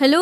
hello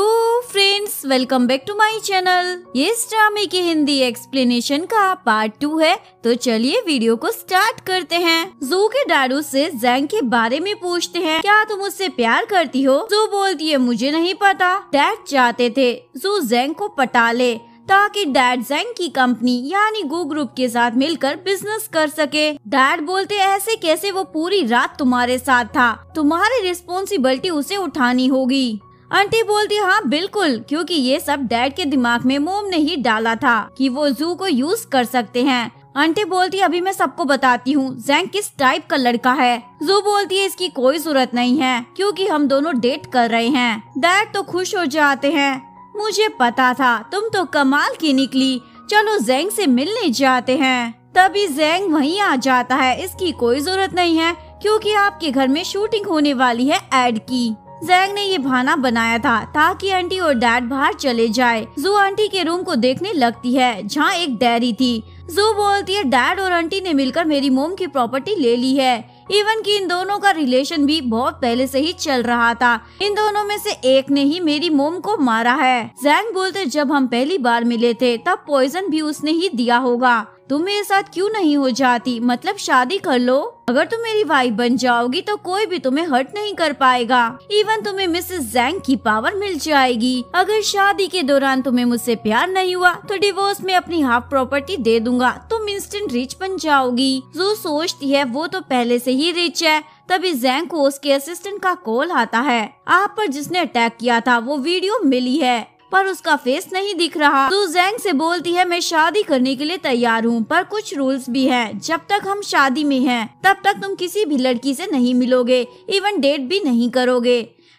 friends welcome back to my channel ये इस ड्रामे की हिंदी एक्सप्लेनेशन का पार्ट टू है तो चलिए वीडियो को स्टार्ट करते हैं जू के डैडू से जैंग के बारे में पूछते हैं क्या तुम उससे प्यार करती हो जू बोलती है मुझे नहीं पता डैड चाहते थे जू जैंग को पटा ले ताकि डैड जैंग की कंपनी यानी गो ग्रुप के साथ मिलकर बिजनेस कर सके डैड बोलते ऐसे कैसे वो पूरी रात तुम्हारे साथ था तुम्हारी रिस्पॉन्सिबिलिटी उसे उठानी होगी आंटी बोलती हाँ बिल्कुल क्योंकि ये सब डैड के दिमाग में मोम ने ही डाला था कि वो जू को यूज कर सकते हैं आंटी बोलती अभी मैं सबको बताती हूँ जैंग किस टाइप का लड़का है जू बोलती है इसकी कोई जरूरत नहीं है क्योंकि हम दोनों डेट कर रहे हैं डैड तो खुश हो जाते हैं मुझे पता था तुम तो कमाल की निकली चलो जैंग से मिलने जाते हैं तभी जैंग वहीं आ जाता है इसकी कोई जरूरत नहीं है क्योंकि आपके घर में शूटिंग होने वाली है एड की जैंग ने ये बहाना बनाया था ताकि आंटी और डैड बाहर चले जाए जू आंटी के रूम को देखने लगती है जहाँ एक डायरी थी जू बोलती है डैड और आंटी ने मिलकर मेरी मोम की प्रॉपर्टी ले ली है इवन कि इन दोनों का रिलेशन भी बहुत पहले से ही चल रहा था इन दोनों में से एक ने ही मेरी मोम को मारा है जैंग बोलते जब हम पहली बार मिले थे तब पॉइजन भी उसने ही दिया होगा तुम मेरे साथ क्यों नहीं हो जाती मतलब शादी कर लो अगर तुम मेरी वाइफ बन जाओगी तो कोई भी तुम्हें हर्ट नहीं कर पाएगा इवन तुम्हें मिसेस जैंग की पावर मिल जाएगी अगर शादी के दौरान तुम्हें मुझसे प्यार नहीं हुआ तो डिवोर्स में अपनी हाफ प्रॉपर्टी दे दूंगा तुम इंस्टेंट रिच बन जाओगी जो सोचती है वो तो पहले से ही रिच है तभी जैंग को उसके असिस्टेंट का कॉल आता है आप पर जिसने अटैक किया था वो वीडियो मिली है पर उसका फेस नहीं दिख रहा तो जैंग से बोलती है मैं शादी करने के लिए तैयार हूँ पर कुछ रूल्स भी हैं जब तक हम शादी में हैं तब तक तुम किसी भी लड़की से नहीं मिलोगे इवन डेट भी नहीं करोगे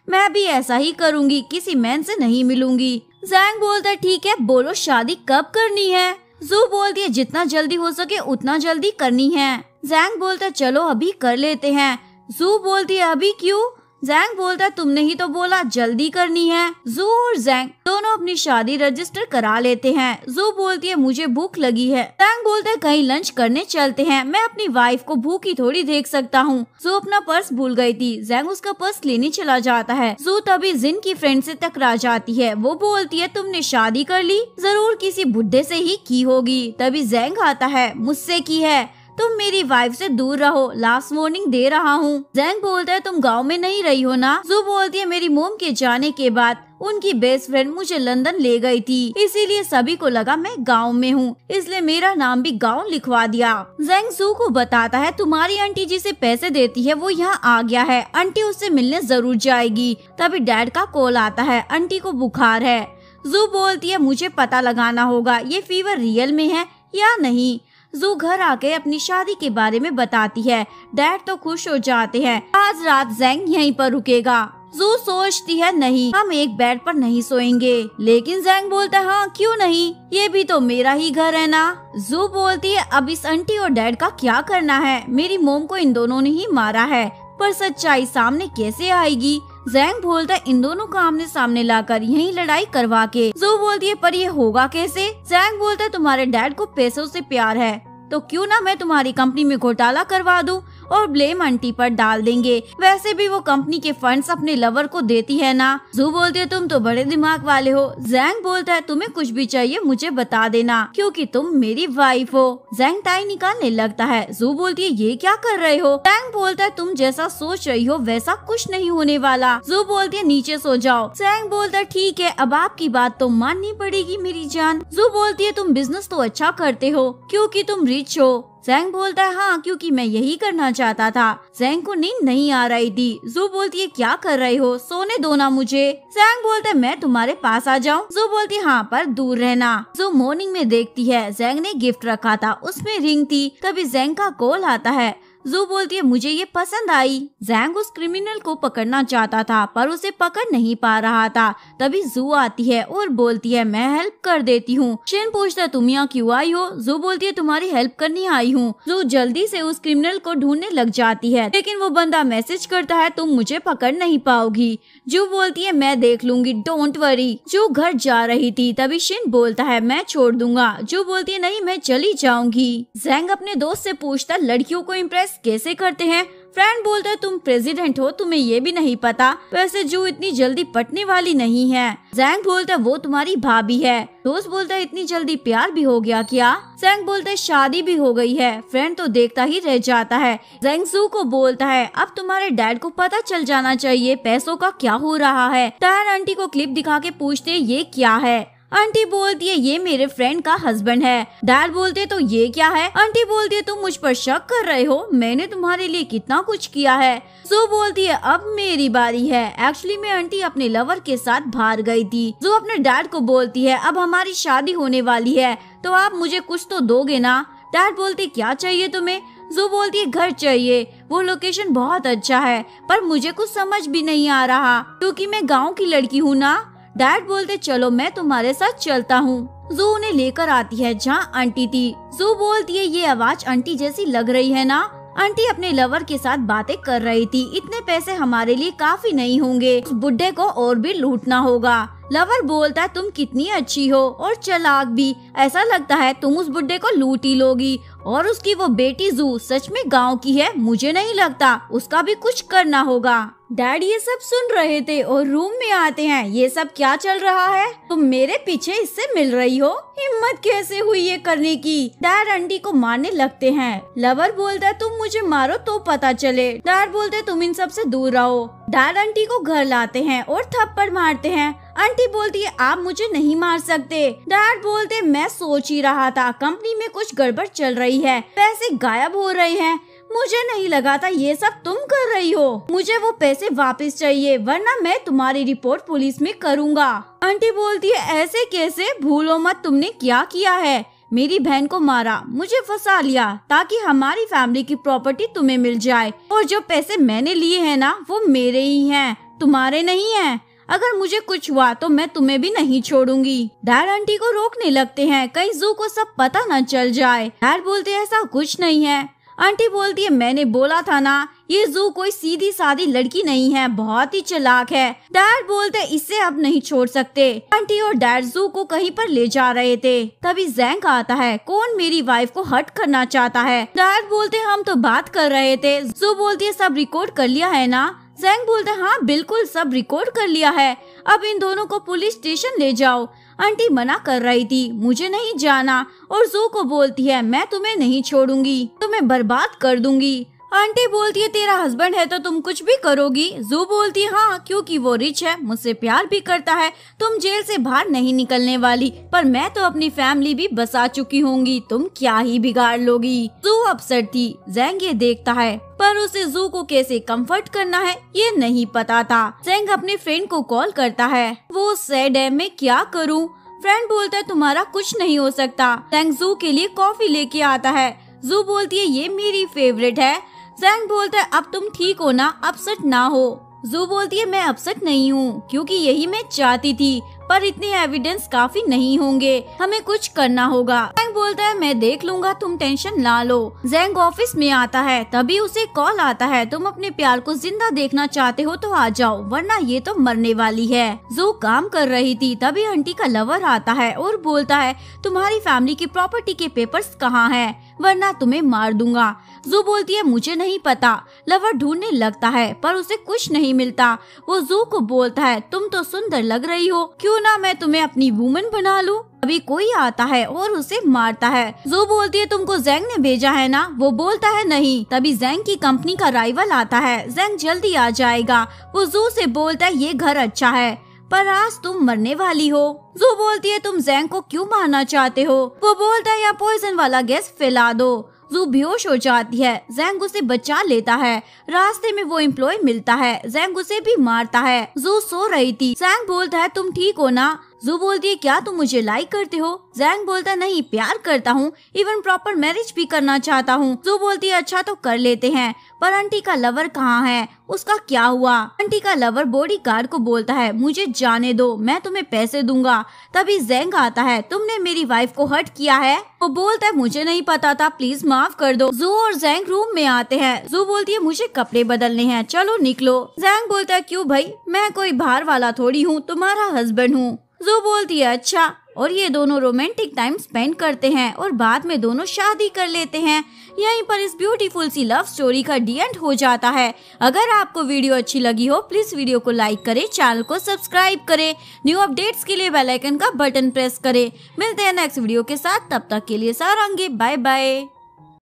मैं भी ऐसा ही करूँगी किसी मैन से नहीं मिलूंगी जैंग बोलता है ठीक है बोलो शादी कब करनी है जू बोलती है जितना जल्दी हो सके उतना जल्दी करनी है जैंग बोलता है चलो अभी कर लेते हैं जू बोलती है अभी क्यों जैंग बोलता है तुमने ही तो बोला जल्दी करनी है जू और जैंग दोनों अपनी शादी रजिस्टर करा लेते हैं जू बोलती है मुझे भूख लगी है जैंग बोलता है कहीं लंच करने चलते हैं मैं अपनी वाइफ को भूखी थोड़ी देख सकता हूँ जू अपना पर्स भूल गई थी जैंग उसका पर्स लेने चला जाता है जू तभी जिन की फ्रेंड से टकरा जाती है वो बोलती है तुमने शादी कर ली जरूर किसी बुढ़े से ही की होगी तभी जैंग आता है मुझसे की है तुम मेरी वाइफ से दूर रहो लास्ट वार्निंग दे रहा हूँ जैंग बोलता है तुम गाँव में नहीं रही हो ना जू बोलती है मेरी मोम के जाने के बाद उनकी बेस्ट फ्रेंड मुझे लंदन ले गई थी इसीलिए सभी को लगा मैं गांव में हूँ इसलिए मेरा नाम भी गांव लिखवा दिया जैंग सू को बताता है तुम्हारी आंटी जिसे पैसे देती है वो यहाँ आ गया है आंटी उससे मिलने जरूर जाएगी तभी डैड का कॉल आता है आंटी को बुखार है जू बोलती है मुझे पता लगाना होगा ये फीवर रियल में है या नहीं जू घर आके अपनी शादी के बारे में बताती है डैड तो खुश हो जाते हैं आज रात जैंग यहीं पर रुकेगा जू सोचती है नहीं हम एक बेड पर नहीं सोएंगे लेकिन जैंग बोलता है हाँ क्यों नहीं ये भी तो मेरा ही घर है ना जू बोलती है अब इस आंटी और डैड का क्या करना है मेरी मोम को इन दोनों ने ही मारा है पर सच्चाई सामने कैसे आएगी जैंग बोलता है इन दोनों को आमने सामने लाकर यही लड़ाई करवा के जो बोलती है पर ये होगा कैसे जैंग बोलता है तुम्हारे डैड को पैसों से प्यार है तो क्यों ना मैं तुम्हारी कंपनी में घोटाला करवा दूं और ब्लेम आंटी पर डाल देंगे वैसे भी वो कंपनी के फंड्स अपने लवर को देती है ना जू बोलते है तुम तो बड़े दिमाग वाले हो जैंग बोलता है तुम्हें कुछ भी चाहिए मुझे बता देना क्योंकि तुम मेरी वाइफ हो जैंग टाई निकालने लगता है जू बोलती है ये क्या कर रहे हो जैंग बोलता है तुम जैसा सोच रही हो वैसा कुछ नहीं होने वाला जू बोलती है नीचे सो जाओ जैंग बोलता है ठीक है अब आपकी बात तो माननी पड़ेगी मेरी जान जू बोलती है तुम बिजनेस तो अच्छा करते हो क्योंकि तुम रिच हो जैंग बोलता है हाँ क्योंकि मैं यही करना चाहता था जैंग को नींद नहीं आ रही थी जू बोलती है क्या कर रहे हो सोने दो ना मुझे जैंग बोलता है मैं तुम्हारे पास आ जाऊँ जू बोलती है हाँ पर दूर रहना जू मॉर्निंग में देखती है जैंग ने गिफ्ट रखा था उसमें रिंग थी तभी जैंग का कॉल आता है जू बोलती है मुझे ये पसंद आई जैंग उस क्रिमिनल को पकड़ना चाहता था पर उसे पकड़ नहीं पा रहा था तभी जू आती है और बोलती है मैं हेल्प कर देती हूँ शिन पूछता तुम यहाँ क्यों आई हो जू बोलती है तुम्हारी हेल्प करने आई हूँ जू जल्दी से उस क्रिमिनल को ढूंढने लग जाती है लेकिन वो बंदा मैसेज करता है तुम मुझे पकड़ नहीं पाओगी जू बोलती है मैं देख लूंगी डोंट वरी जू घर जा रही थी तभी शिन बोलता है मैं छोड़ दूंगा जू बोलती है नहीं मैं चली जाऊंगी जैंग अपने दोस्त से पूछता लड़कियों को इम्प्रेस टैक्स कैसे करते हैं फ्रेंड बोलता है तुम प्रेसिडेंट हो तुम्हें ये भी नहीं पता वैसे जू इतनी जल्दी पटने वाली नहीं है जैंग बोलता है वो तुम्हारी भाभी है दोस्त बोलता है इतनी जल्दी प्यार भी हो गया क्या जैंग बोलता है शादी भी हो गई है फ्रेंड तो देखता ही रह जाता है जैंग जू को बोलता है अब तुम्हारे डैड को पता चल जाना चाहिए पैसों का क्या हो रहा है तैयार आंटी को क्लिप दिखा के पूछते ये क्या है आंटी बोलती है ये मेरे फ्रेंड का हस्बैंड है डैड बोलते तो ये क्या है आंटी बोलती है तुम मुझ पर शक कर रहे हो मैंने तुम्हारे लिए कितना कुछ किया है जो बोलती है अब मेरी बारी है एक्चुअली मैं आंटी अपने लवर के साथ बाहर गई थी जो अपने डैड को बोलती है अब हमारी शादी होने वाली है तो आप मुझे कुछ तो दोगे ना डैड बोलते क्या चाहिए तुम्हें जो बोलती है घर चाहिए वो लोकेशन बहुत अच्छा है पर मुझे कुछ समझ भी नहीं आ रहा क्योंकि मैं गांव की लड़की हूँ ना डैड बोलते चलो मैं तुम्हारे साथ चलता हूँ जू उन्हें लेकर आती है जहाँ आंटी थी जू बोलती है ये आवाज आंटी जैसी लग रही है ना आंटी अपने लवर के साथ बातें कर रही थी इतने पैसे हमारे लिए काफी नहीं होंगे बुड्ढे बुढ़े को और भी लूटना होगा लवर बोलता है तुम कितनी अच्छी हो और चलाक भी ऐसा लगता है तुम उस बुढ़े को लूट ही लोगी और उसकी वो बेटी जू सच में गांव की है मुझे नहीं लगता उसका भी कुछ करना होगा डैड ये सब सुन रहे थे और रूम में आते हैं ये सब क्या चल रहा है तुम तो मेरे पीछे इससे मिल रही हो हिम्मत कैसे हुई ये करने की डैड आंटी को मारने लगते हैं लवर बोलता है तुम मुझे मारो तो पता चले डैड बोलते तुम इन सब से दूर रहो डैड आंटी को घर लाते हैं और थप्पड़ मारते हैं आंटी बोलती है आप मुझे नहीं मार सकते डैड बोलते मैं सोच ही रहा था कंपनी में कुछ गड़बड़ चल रही है पैसे गायब हो रहे हैं मुझे नहीं लगा था ये सब तुम कर रही हो मुझे वो पैसे वापस चाहिए वरना मैं तुम्हारी रिपोर्ट पुलिस में करूँगा आंटी बोलती है ऐसे कैसे भूलो मत तुमने क्या किया है मेरी बहन को मारा मुझे फंसा लिया ताकि हमारी फैमिली की प्रॉपर्टी तुम्हें मिल जाए और जो पैसे मैंने लिए हैं ना वो मेरे ही हैं तुम्हारे नहीं हैं अगर मुझे कुछ हुआ तो मैं तुम्हें भी नहीं छोड़ूंगी डैड आंटी को रोकने लगते हैं कहीं जू को सब पता न चल जाए डैड बोलते ऐसा कुछ नहीं है आंटी बोलती है मैंने बोला था ना ये जू कोई सीधी सादी लड़की नहीं है बहुत ही चलाक है डैड बोलते इसे अब नहीं छोड़ सकते आंटी और डैड जू को कहीं पर ले जा रहे थे तभी जैंक आता है कौन मेरी वाइफ को हट करना चाहता है डैड बोलते हम तो बात कर रहे थे जू बोलती है सब रिकॉर्ड कर लिया है ना जैंग बोलते हाँ बिल्कुल सब रिकॉर्ड कर लिया है अब इन दोनों को पुलिस स्टेशन ले जाओ आंटी मना कर रही थी मुझे नहीं जाना और जो को बोलती है मैं तुम्हें नहीं छोड़ूंगी तुम्हें बर्बाद कर दूंगी आंटी बोलती है तेरा हस्बैंड है तो तुम कुछ भी करोगी जू बोलती है हाँ क्योंकि वो रिच है मुझसे प्यार भी करता है तुम जेल से बाहर नहीं निकलने वाली पर मैं तो अपनी फैमिली भी बसा चुकी होंगी तुम क्या ही बिगाड़ लोगी जू अपसेट थी जैंग ये देखता है पर उसे जू को कैसे कंफर्ट करना है ये नहीं पता था जैंग अपने फ्रेंड को कॉल करता है वो सैड है मैं क्या करूँ फ्रेंड बोलता है तुम्हारा कुछ नहीं हो सकता जैंग जू के लिए कॉफी लेके आता है जू बोलती है ये मेरी फेवरेट है जैंग बोलता है अब तुम ठीक हो ना अपसेट ना हो जू बोलती है मैं अपसेट नहीं हूँ क्योंकि यही मैं चाहती थी पर इतने एविडेंस काफी नहीं होंगे हमें कुछ करना होगा जैंग बोलता है मैं देख लूंगा तुम टेंशन ना लो जैंग ऑफिस में आता है तभी उसे कॉल आता है तुम अपने प्यार को जिंदा देखना चाहते हो तो आ जाओ वरना ये तो मरने वाली है जो काम कर रही थी तभी आंटी का लवर आता है और बोलता है तुम्हारी फैमिली की प्रॉपर्टी के पेपर्स कहाँ है वरना तुम्हें मार दूंगा जू बोलती है मुझे नहीं पता लवर ढूंढने लगता है पर उसे कुछ नहीं मिलता वो जू को बोलता है तुम तो सुंदर लग रही हो क्यों ना मैं तुम्हें अपनी वूमन बना लूँ अभी कोई आता है और उसे मारता है जो बोलती है तुमको जैंग ने भेजा है ना वो बोलता है नहीं तभी जैंग की कंपनी का राइवल आता है जैंग जल्दी आ जाएगा वो जू से बोलता है ये घर अच्छा है पर आज तुम मरने वाली हो जो बोलती है तुम जैंग को क्यों मारना चाहते हो वो बोलता है या पॉइजन वाला गैस फैला दो जू बेहोश हो जाती है जैंग उसे बचा लेता है रास्ते में वो एम्प्लॉय मिलता है जैंग उसे भी मारता है जो सो रही थी जैंग बोलता है तुम ठीक हो ना जू बोलती है क्या तुम मुझे लाइक करते हो जैंग बोलता नहीं प्यार करता हूँ इवन प्रॉपर मैरिज भी करना चाहता हूँ जू बोलती है अच्छा तो कर लेते हैं पर आंटी का लवर कहाँ है उसका क्या हुआ आंटी का लवर बॉडी गार्ड को बोलता है मुझे जाने दो मैं तुम्हें पैसे दूंगा तभी जैंग आता है तुमने मेरी वाइफ को हर्ट किया है वो बोलता है मुझे नहीं पता था प्लीज माफ कर दो जू और जैंग रूम में आते हैं जू बोलती है मुझे कपड़े बदलने हैं चलो निकलो जैंग बोलता है क्यों भाई मैं कोई बाहर वाला थोड़ी हूँ तुम्हारा हस्बैंड हूँ जो बोलती है अच्छा और ये दोनों रोमांटिक टाइम स्पेंड करते हैं और बाद में दोनों शादी कर लेते हैं यहीं पर इस ब्यूटीफुल सी लव स्टोरी का डी एंड हो जाता है अगर आपको वीडियो अच्छी लगी हो प्लीज वीडियो को लाइक करें चैनल को सब्सक्राइब करें न्यू अपडेट्स के लिए बेल आइकन का बटन प्रेस करें मिलते हैं नेक्स्ट वीडियो के साथ तब तक के लिए सारंगे बाय बाय